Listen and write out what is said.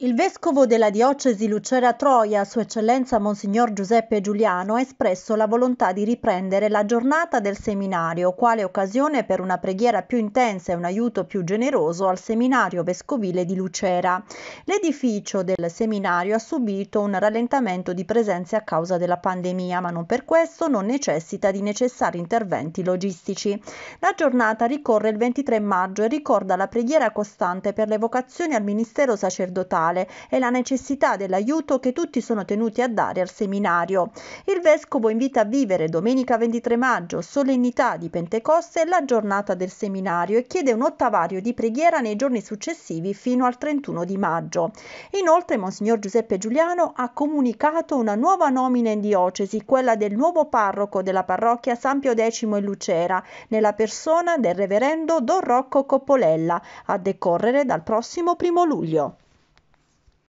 Il vescovo della diocesi Lucera Troia, Sua Eccellenza Monsignor Giuseppe Giuliano, ha espresso la volontà di riprendere la giornata del seminario, quale occasione per una preghiera più intensa e un aiuto più generoso al seminario vescovile di Lucera. L'edificio del seminario ha subito un rallentamento di presenze a causa della pandemia, ma non per questo non necessita di necessari interventi logistici. La giornata ricorre il 23 maggio e ricorda la preghiera costante per le vocazioni al ministero sacerdotale pastorale e la necessità dell'aiuto che tutti sono tenuti a dare al seminario. Il vescovo invita a vivere domenica 23 maggio, solennità di Pentecoste, la giornata del seminario e chiede un ottavario di preghiera nei giorni successivi fino al 31 di maggio. Inoltre Monsignor Giuseppe Giuliano ha comunicato una nuova nomina in diocesi, quella del nuovo parroco della parrocchia San Pio X in Lucera, nella persona del reverendo Don Rocco Coppolella, a decorrere dal prossimo primo luglio.